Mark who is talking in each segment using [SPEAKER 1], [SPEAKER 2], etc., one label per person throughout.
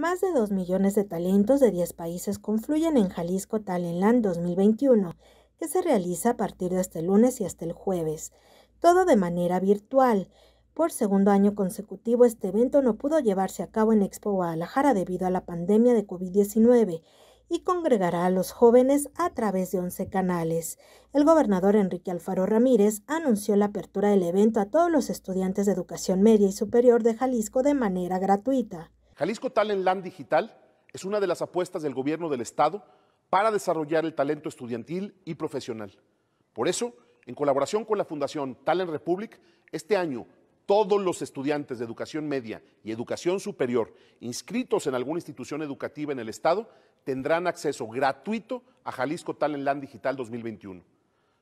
[SPEAKER 1] Más de 2 millones de talentos de 10 países confluyen en Jalisco Talentland 2021, que se realiza a partir de este lunes y hasta el jueves, todo de manera virtual. Por segundo año consecutivo, este evento no pudo llevarse a cabo en Expo Guadalajara debido a la pandemia de COVID-19 y congregará a los jóvenes a través de 11 canales. El gobernador Enrique Alfaro Ramírez anunció la apertura del evento a todos los estudiantes de educación media y superior de Jalisco de manera gratuita.
[SPEAKER 2] Jalisco Talent Land Digital es una de las apuestas del gobierno del Estado para desarrollar el talento estudiantil y profesional. Por eso, en colaboración con la Fundación Talent Republic, este año todos los estudiantes de educación media y educación superior inscritos en alguna institución educativa en el Estado tendrán acceso gratuito a Jalisco Talent Land Digital 2021.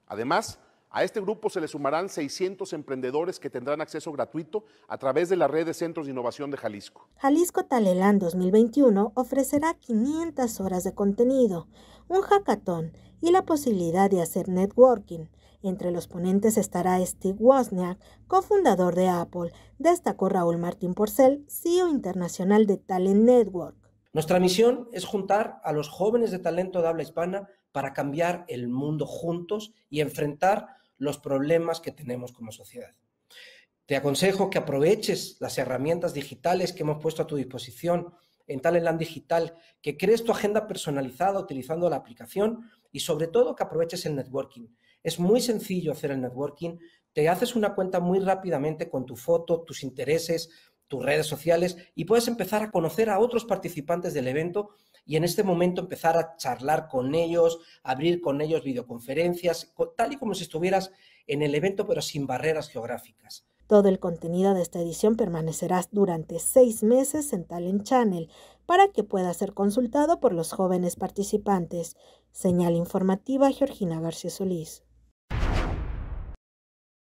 [SPEAKER 2] Además, a este grupo se le sumarán 600 emprendedores que tendrán acceso gratuito a través de la red de centros de innovación de Jalisco.
[SPEAKER 1] Jalisco Talelán 2021 ofrecerá 500 horas de contenido, un hackathon y la posibilidad de hacer networking. Entre los ponentes estará Steve Wozniak, cofundador de Apple, destacó Raúl Martín Porcel, CEO internacional de Talent Network.
[SPEAKER 3] Nuestra misión es juntar a los jóvenes de talento de habla hispana para cambiar el mundo juntos y enfrentar los problemas que tenemos como sociedad. Te aconsejo que aproveches las herramientas digitales que hemos puesto a tu disposición en Talentland Digital, que crees tu agenda personalizada utilizando la aplicación y sobre todo que aproveches el networking. Es muy sencillo hacer el networking, te haces una cuenta muy rápidamente con tu foto, tus intereses, tus redes sociales y puedes empezar a conocer a otros participantes del evento y en este momento empezar a charlar con ellos, abrir con ellos videoconferencias, tal y como si estuvieras en el evento, pero sin barreras geográficas.
[SPEAKER 1] Todo el contenido de esta edición permanecerá durante seis meses en Talent Channel para que pueda ser consultado por los jóvenes participantes. Señal informativa Georgina García Solís.